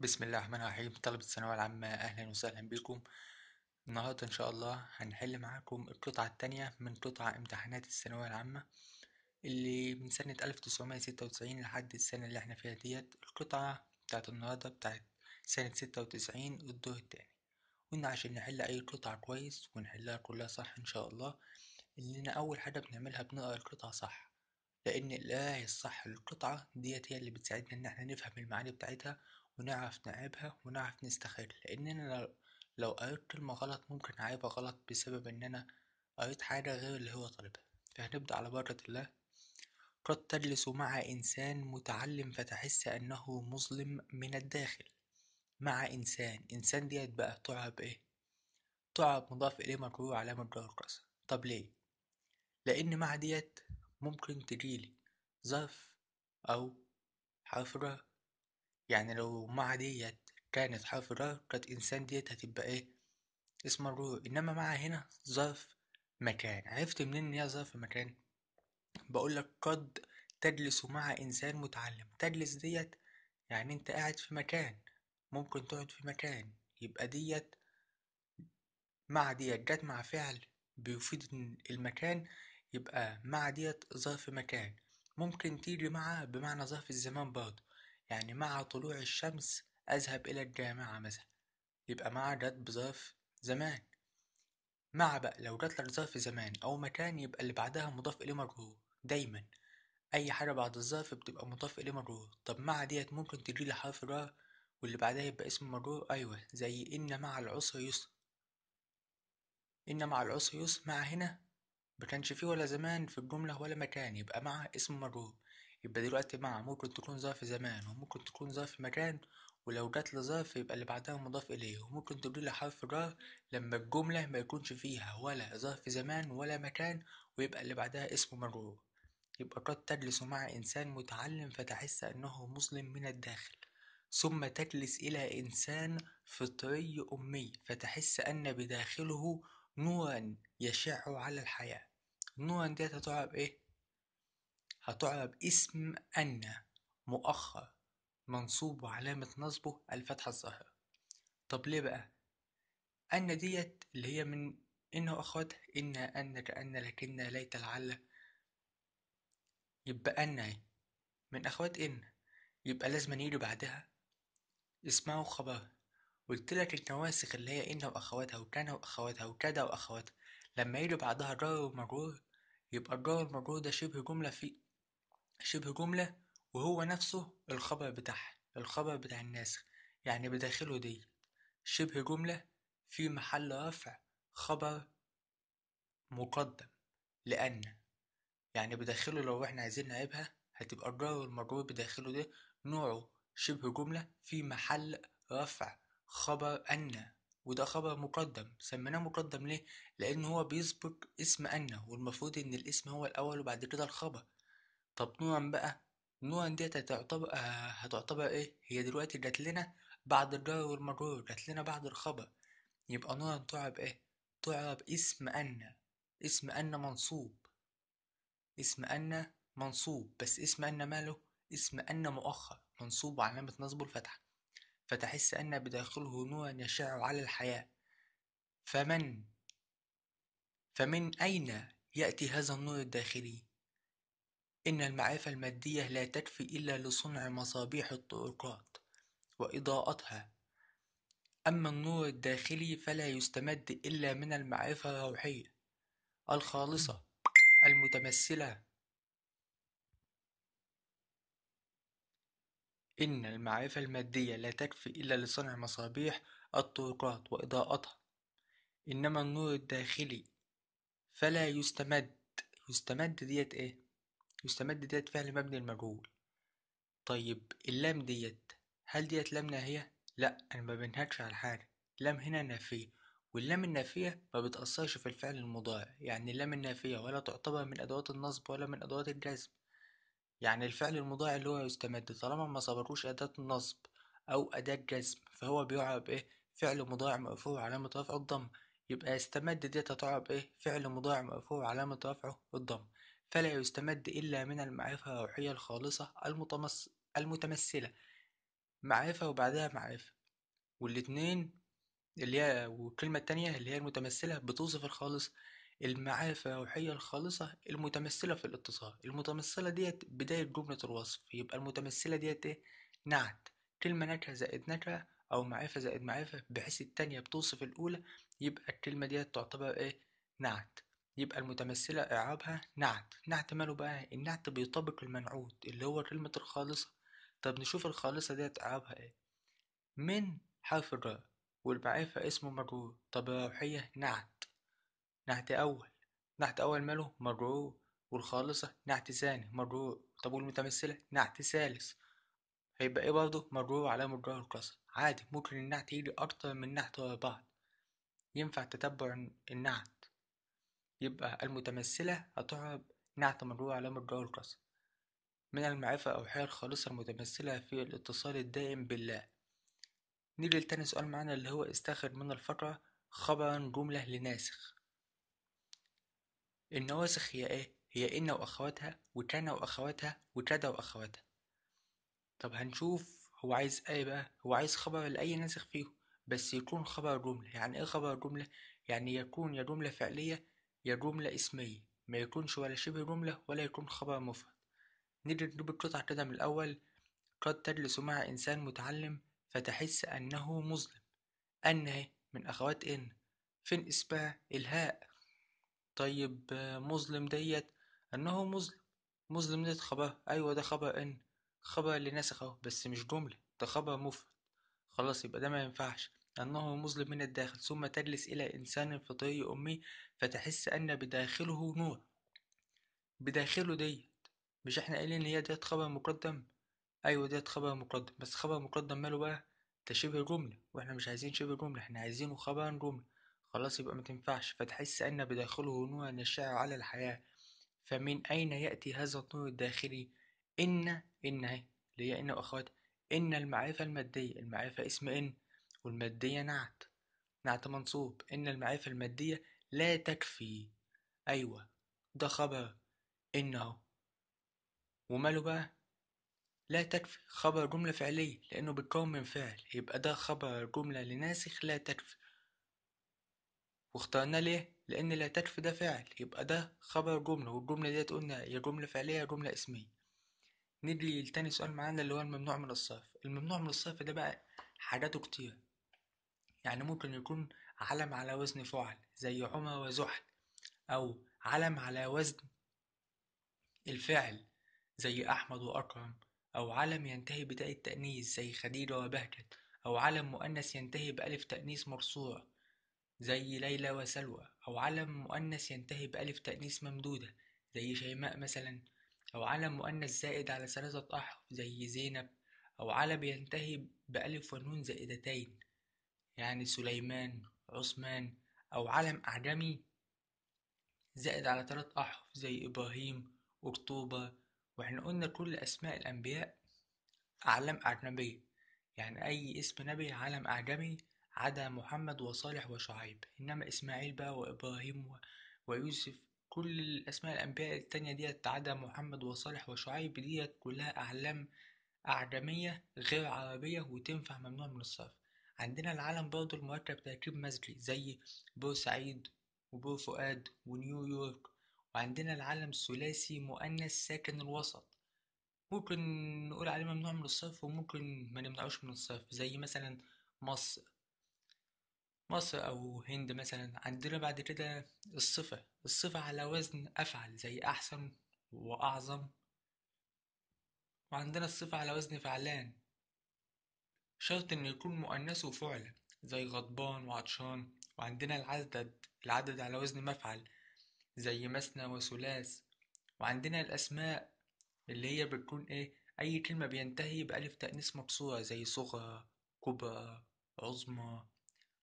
بسم الله الرحمن الرحيم طلبة الثانوية العامة أهلا وسهلا بكم النهاردة إن شاء الله هنحل معاكم القطعة التانية من قطع امتحانات الثانوية العامة اللي من سنة ألف تسعمائة ستة وتسعين لحد السنة اللي احنا فيها ديت القطعة بتاعت النهاردة بتاعت سنة ستة وتسعين الدور التاني وإن عشان نحل أي قطعة كويس ونحلها كلها صح إن شاء الله إننا أول حاجة بنعملها بنقرا القطعة صح لأن الآية الصح للقطعة ديت هي اللي بتساعدنا إن احنا نفهم المعاني بتاعتها ونعرف نعيبها ونعرف نستخير لأننا لو قريت كلمة غلط ممكن أعيبها غلط بسبب إن أنا قريت حاجة غير اللي هو طالبها فهنبدأ على بركة الله قد تجلس مع إنسان متعلم فتحس أنه مظلم من الداخل مع إنسان إنسان ديت بقى تعب إيه؟ تعب مضاف إليه مجرور على مجرور القصة طب ليه؟ لأن مع ديت ممكن تجيلي ظرف أو حرف يعني لو مع ديت كانت حرف الراء كانت إنسان ديت هتبقى إيه اسم مجرور إنما مع هنا ظرف مكان عرفت منين إن هي ظرف مكان بقولك قد تجلس مع إنسان متعلم تجلس ديت يعني أنت قاعد في مكان ممكن تقعد في مكان يبقى ديت مع ديت جت مع فعل بيفيد المكان يبقى مع ديت ظرف مكان ممكن تيجي مع بمعنى ظرف الزمان برضه يعني مع طلوع الشمس أذهب إلى الجامعة مثلا يبقى مع جت بظرف زمان مع بقى لو جت لك ظرف زمان أو مكان يبقى اللي بعدها مضاف إليه مجرور دايما أي حاجة بعد الظرف بتبقى مضاف إليه مجرور طب مع ديت ممكن تجيلي حرف جر واللي بعدها يبقى اسم مجرور أيوة زي إن مع العسر يسر إن مع العسر يسر مع هنا مكانش فيه ولا زمان في الجملة ولا مكان يبقى مع اسم مجرور يبقى دلوقتي مع ممكن تكون ظرف زمان وممكن تكون ظرف مكان ولو جات لظرف يبقى اللي بعدها مضاف إليه وممكن تجيلي حرف جر لما الجملة ما يكونش فيها ولا ظرف زمان ولا مكان ويبقى اللي بعدها اسم مجرور يبقى قد تجلس مع إنسان متعلم فتحس أنه مسلم من الداخل ثم تجلس إلى إنسان فطري أمي فتحس أن بداخله نورا يشع على الحياة نورا ديت هتعرف إيه؟ هتعرب باسم أن مؤخر منصوب وعلامة نصبه الفتحة الظاهرة طب ليه بقى؟ أن ديت اللي هي من إنه وأخواتها إن أن كأن لكن ليت لعل يبقى أن من أخوات إن يبقى لازم يجي بعدها اسمها وخبرها لك النواسخ اللي هي إن وأخواتها وكان وأخواتها وكذا وأخواتها لما يجي بعدها جار ومجرور يبقى الجار والمجرور ده شبه جملة في شبه جملة وهو نفسه الخبر بتاعها الخبر بتاع الناسخ يعني بداخله دي شبه جملة في محل رفع خبر مقدم لأن يعني بداخله لو احنا عايزين نعيبها هتبقى الجار والمجرور بداخله ده نوعه شبه جملة في محل رفع خبر أن وده خبر مقدم سميناه مقدم ليه؟ لأن هو بيسبق اسم أن والمفروض إن الاسم هو الأول وبعد كده الخبر طب نوعًا بقى، نوعًا ديت هتعتبر آه، هتعتبر إيه؟ هي دلوقتي جات لنا بعد الجَر والمجرور، جات لنا بعد الخبر، يبقى نوعًا تُعرَب إيه؟ تُعرَب اسم أن، اسم أن منصوب، اسم أن منصوب، بس اسم أن ماله؟ اسم أن مؤخر، منصوب وعلامة نصبه الفتحة، فتحس أن بداخله نورًا يشِعُّ على الحياة، فمن فمن أين يأتي هذا النور الداخلي؟ إن المعرفة المادية لا تكفي إلا لصنع مصابيح الطرقات وإضاءتها أما النور الداخلي فلا يستمد إلا من المعرفة الروحية الخالصة المتمثلة إن المعرفة المادية لا تكفي إلا لصنع مصابيح الطرقات وإضاءتها إنما النور الداخلي فلا يستمد يستمد ديت إيه يستمد ديت فعل مبني المجهول طيب اللام ديت هل ديت لام ناهية؟ لأ أنا ما بنهكش على حاجة اللام هنا نافية واللام النافية ما بتأثرش في الفعل المضارع يعني اللام النافية ولا تعتبر من أدوات النصب ولا من أدوات الجزم يعني الفعل المضارع اللي هو يستمد طالما ما سبقوش أداة النصب أو أداة جزم فهو بيعرب إيه فعل مضارع مرفوع علامة رفعه الضم يبقى يستمد ديت هتعرب إيه فعل مضارع مرفوع علامة رفعه الضم فلا يستمد إلا من المعرفة الروحية الخالصة المتمس... المتمثلة معرفة وبعدها معرفة والاتنين اللي هي والكلمة التانية اللي هي المتمثلة بتوصف الخالص المعرفة الروحية الخالصة المتمثلة في الاتصال المتمثلة ديت بداية جملة الوصف يبقى المتمثلة ديت ايه نعت كلمة نكهة زائد نكهة أو معرفة زائد معرفة بحيث التانية بتوصف الأولى يبقى الكلمة ديت تعتبر ايه نعت يبقى المتمثلة إعرابها نعت نعت ماله بقى النعت بيطابق المنعوت اللي هو كلمة الخالصة طب نشوف الخالصة ديت إعرابها إيه من حرف الراء والمعرفة اسمه مجرور طب الروحية نعت نعت أول نعت أول ماله مجرور والخالصة نعت ثاني مجرور طب والمتمثلة نعت ثالث هيبقى إيه برضه مجرور على مجرور الكسر عادي ممكن النعت يجي أكتر من نعت ورا بعض ينفع تتبع النعت يبقى المتمثلة هتعرب نعت مجرور علامة جر الكسر من المعرفة أو الحياة الخالصة المتمثلة في الاتصال الدائم بالله نيجي لتاني سؤال معانا اللي هو استخرج من الفقرة خبرا جملة لناسخ النواسخ هي ايه؟ هي إن وأخواتها وكان وأخواتها وكاد وأخواتها طب هنشوف هو عايز ايه بقى؟ هو عايز خبر لأي ناسخ فيهم بس يكون خبر جملة يعني ايه خبر جملة؟ يعني يكون يا جملة فعلية يا جملة اسمية ما يكونش ولا شبه جملة ولا يكون خبر مفرد نيجي نجيب القطعة كده من الأول قد تجلس مع إنسان متعلم فتحس أنه مظلم أن من أخوات إن فين اسمها الهاء طيب مظلم ديت أنه مظلم مظلم ديت خبر أيوة ده خبر إن خبر اللي ناسخ بس مش جملة ده خبر مفرد خلاص يبقى ده ما ينفعش أنه مظلم من الداخل ثم تجلس إلى إنسان فطري أمي فتحس أن بداخله نور بداخله ديت مش احنا قايلين إن هي ديت خبر مقدم أيوة ديت خبر مقدم بس خبر مقدم ماله بقى ده شبه جملة واحنا مش عايزين شبه جملة احنا عايزينه خبر جملة خلاص يبقى متنفعش فتحس أن بداخله نورا يشع على الحياة فمن أين يأتي هذا النور الداخلي إن إن هي إيه؟ اللي هي إن وأخواتها إن المعرفة المادية المعرفة اسم إن والمادية نعت نعت منصوب إن المعرفة المادية لا تكفي أيوة ده خبر إنه وماله بقى لا تكفي خبر جملة فعلية لأنه بيتكون من فعل يبقى ده خبر جملة لناسخ لا تكفي واخترناه ليه؟ لأن لا تكفي ده فعل يبقى ده خبر جملة والجملة دي قلنا يا جملة فعلية يا جملة اسمية نيجي لتاني سؤال معانا اللي هو الممنوع من الصرف الممنوع من الصرف ده بقى حاجاته كتير يعني ممكن يكون علم على وزن فعل زي عمى وزحل أو علم على وزن الفعل زي أحمد وأكرم أو علم ينتهي بتاء التأنيث زي خديجة وبهجت أو علم مؤنث ينتهي بألف تأنيث مرصوع زي ليلى وسلوى أو علم مؤنث ينتهي بألف تأنيث ممدودة زي شيماء مثلا أو علم مؤنث زائد على ثلاثة أحرف زي زينب أو علم ينتهي بألف ونون زائدتين يعني سليمان عثمان أو علم أعجمي زائد على تلات أحرف زي إبراهيم وقطوبة وإحنا قلنا كل أسماء الأنبياء أعلام أجنبية يعني أي اسم نبي علم أعجمي عدا محمد وصالح وشعيب إنما إسماعيل بقى وإبراهيم ويوسف كل الأسماء الأنبياء التانية ديت عدا محمد وصالح وشعيب ديت كلها أعلام أعجمية غير عربية وتنفع ممنوع من الصرف عندنا العالم برضو المركب تركيب مزجي زي بورسعيد وبور فؤاد ونيويورك وعندنا العالم ثلاثي مؤنث ساكن الوسط ممكن نقول عليه ممنوع من الصرف وممكن ما نمنعوش من الصرف زي مثلا مصر مصر أو هند مثلا عندنا بعد كده الصفة الصفة على وزن أفعل زي أحسن وأعظم وعندنا الصفة على وزن فعلان شرط إنه يكون مؤنث وفعل زي غضبان وعطشان وعندنا العدد العدد على وزن مفعل زي مثنى وثلاث وعندنا الأسماء اللي هي بتكون إيه أي كلمة بينتهي بألف تأنيث مكسوره زي صغرى كبرى عظمى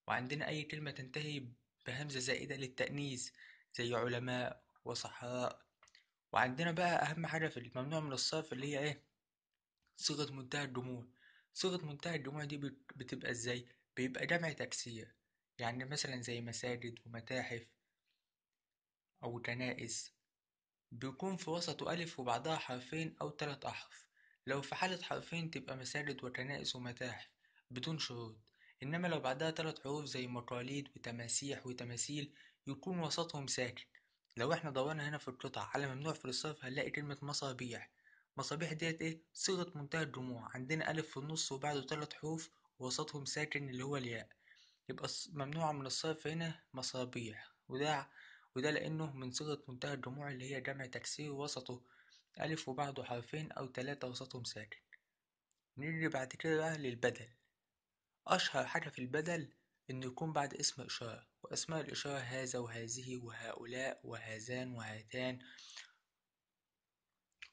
وعندنا أي كلمة تنتهي بهمزة زائدة للتأنيث زي علماء وصحراء وعندنا بقى أهم حاجة في الممنوع من الصرف اللي هي إيه صيغة منتهى الجموع صيغة منتهى الجموع دي بتبقى ازاي؟ بيبقى جمع تكسير يعني مثلا زي مساجد ومتاحف أو كنائس بيكون في وسطه ألف وبعدها حرفين أو تلات أحرف لو في حالة حرفين تبقى مساجد وكنائس ومتاحف بدون شروط إنما لو بعدها تلات حروف زي مقاليد وتماسيح وتماثيل يكون وسطهم ساكن لو احنا دورنا هنا في القطع على ممنوع في الصرف هنلاقي كلمة مصابيح مصابيح ديت ايه صيغة منتهى الجموع عندنا ألف في النص وبعده تلات حروف ووسطهم ساكن اللي هو الياء يبقى ممنوع من الصرف هنا مصابيح وده وده لأنه من صيغة منتهى الجموع اللي هي جمع تكسير وسطه ألف وبعده حرفين أو تلاتة وسطهم ساكن نيجي بعد كده بقى للبدل أشهر حاجة في البدل إنه يكون بعد اسم إشارة وأسماء الإشارة هذا وهذه وهؤلاء وهذان وهاتان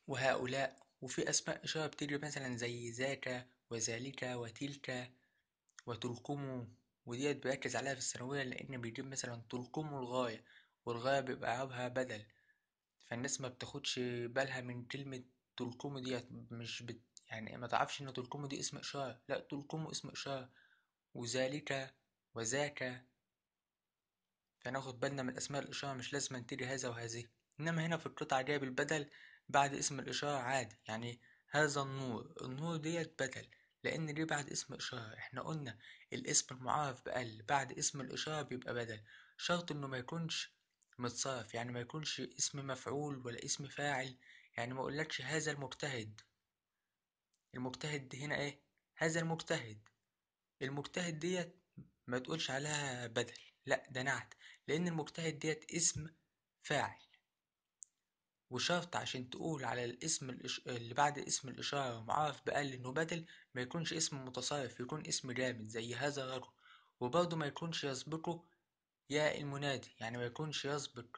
وهؤلاء وفي أسماء إشارة بتيجي مثلا زي ذاك وذلك وتلك وتلقموا وديت بركز عليها في الثانوية لأن بيجيب مثلا تلقموا الغاية والغاية بيبقى عيبها بدل فالناس ما بتاخدش بالها من كلمة تلقموا ديت مش بت يعني ما تعرفش إن تلقموا دي اسم إشارة لأ تلقموا اسم إشارة وذلك وذاك فناخد بالنا من أسماء الإشارة مش لازم تيجي هذا وهذه إنما هنا في القطعة جايب البدل بعد اسم الإشارة عادي يعني هذا النور النور ديت بدل لأن ليه بعد اسم إشارة احنا قلنا الاسم المعرف بأل بعد اسم الإشارة بيبقى بدل شرط إنه ما يكونش متصرف يعني ما يكونش اسم مفعول ولا اسم فاعل يعني ما اقولكش هذا المجتهد المجتهد هنا ايه هذا المجتهد المجتهد ديت ما تقولش عليها بدل لا ده نعت لان المجتهد ديت اسم فاعل وشرط عشان تقول على الاسم الإش... اللي بعد اسم الإشارة معرف بأقل إنه بدل ما يكونش اسم متصرف يكون اسم جامد زي هذا الرجل وبرضه ما يكونش يسبقه ياء المنادي يعني ما يكونش يسبق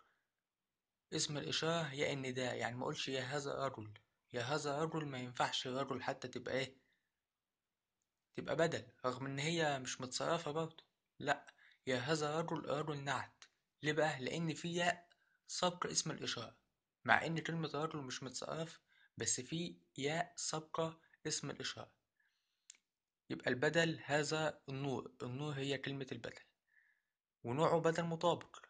اسم الإشارة ياء النداء يعني ما أقولش يا هذا الرجل يا هذا الرجل ما ينفعش رجل حتى تبقى إيه تبقى بدل رغم إن هي مش متصرفة برضه لأ يا هذا الرجل رجل نعت ليه بقى؟ لأن في ياء سبق اسم الإشارة مع إن كلمة ترجل مش متثقف بس في ياء سابقة اسم الإشارة يبقى البدل هذا النور النور هي كلمة البدل ونوعه بدل مطابق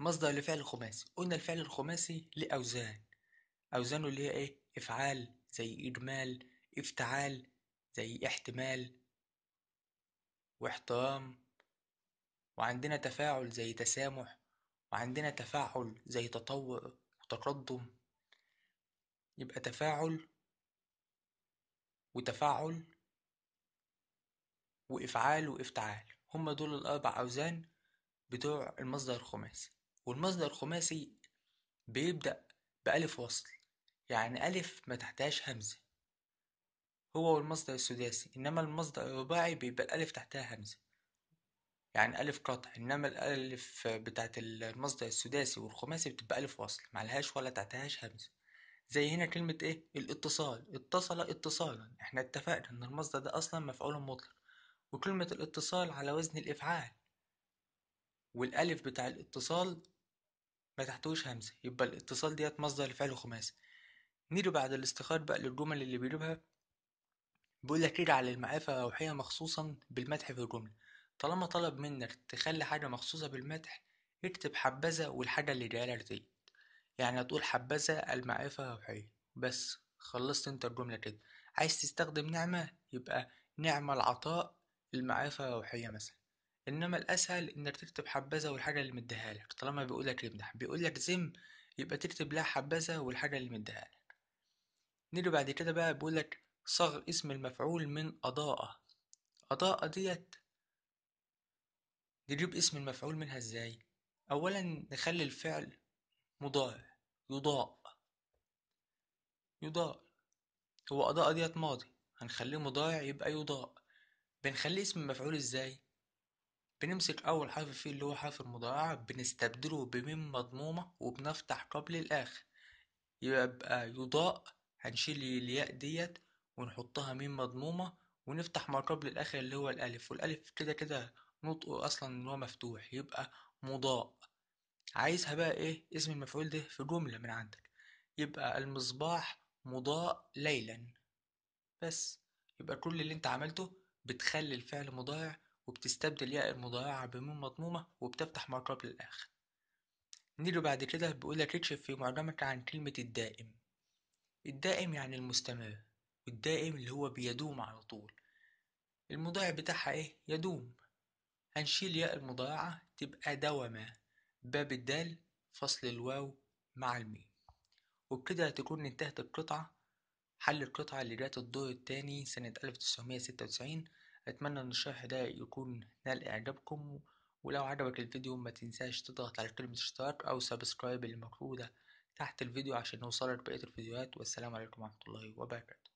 مصدر لفعل الخماسي قلنا الفعل الخماسي لأوزان أوزان أوزانه اللي هي إيه إفعال زي إجمال افتعال زي احتمال واحترام وعندنا تفاعل زي تسامح وعندنا تفاعل زي تطور وتقدم يبقى تفاعل وتفاعل وإفعال وإفتعال هما دول الأربع أوزان بتوع المصدر الخماسي والمصدر الخماسي بيبدأ بألف وصل يعني ألف ما تحتهاش همزة هو والمصدر السداسي إنما المصدر الرباعي بيبقى الألف تحتها همزة يعني ألف قطع إنما الألف بتاعة المصدر السداسي والخماسي بتبقى ألف وصل معلهاش ولا تعتهاش همزة زي هنا كلمة إيه الاتصال اتصل اتصالا إحنا اتفقنا إن المصدر ده أصلا مفعول مطلق وكلمة الاتصال على وزن الإفعال والألف بتاع الاتصال ما تحتوش همزة يبقى الاتصال ديت مصدر لفعل خماسي نيجي بعد الاستخار بقى للجمل اللي بيجيبها بيقول لك إيه؟ على المعافى روحية مخصوصا بالمدح في الجملة طالما طلب منك تخلي حاجة مخصوصة بالمدح اكتب حبذا والحاجة اللي جايلك دي يعني هتقول حبذا المعرفة روحية بس خلصت انت الجملة كده عايز تستخدم نعمة يبقى نعمة العطاء المعرفة الروحية مثلا انما الاسهل انك تكتب حبذا والحاجة اللي مديها لك طالما بيقولك يمدح بيقولك زم يبقى تكتب لها حبذا والحاجة اللي مديها لك نيجي بعد كده بقى بيقولك صغر اسم المفعول من أضاءة أضاءة ديت نجيب اسم المفعول منها ازاي اولا نخلي الفعل مضارع يضاء يضاء هو اضاء ديت ماضي هنخليه مضارع يبقى يضاء بنخليه اسم المفعول ازاي بنمسك اول حرف فيه اللي هو حرف المضارع بنستبدله بميم مضمومة وبنفتح قبل الاخر يبقى يضاء هنشيل الياء ديت ونحطها ميم مضمومة ونفتح ما قبل الاخر اللي هو الالف والالف كده كده نطقه اصلا ان هو مفتوح يبقى مضاء عايزها بقى ايه اسم المفعول ده في جملة من عندك يبقى المصباح مضاء ليلا بس يبقى كل اللي انت عملته بتخلي الفعل مضايع وبتستبدل ياء المضايعة بميم مضمومة وبتفتح ما قبل الآخر نيجي بعد كده بيقولك اكشف في معجمك عن كلمة الدائم الدائم يعني المستمر والدائم اللي هو بيدوم على طول المضايع بتاعها ايه يدوم هنشيل ياء المضارعة تبقى دوما باب الدال فصل الواو مع الميم وبكده هتكون انتهت القطعة حل القطعة اللي جات الدور التاني سنة 1996 أتمنى إن الشرح ده يكون نال إعجابكم ولو عجبك الفيديو ما تنساش تضغط على كلمة اشتراك أو سبسكرايب الموجودة تحت الفيديو عشان يوصلك بقية الفيديوهات والسلام عليكم ورحمة الله وبركاته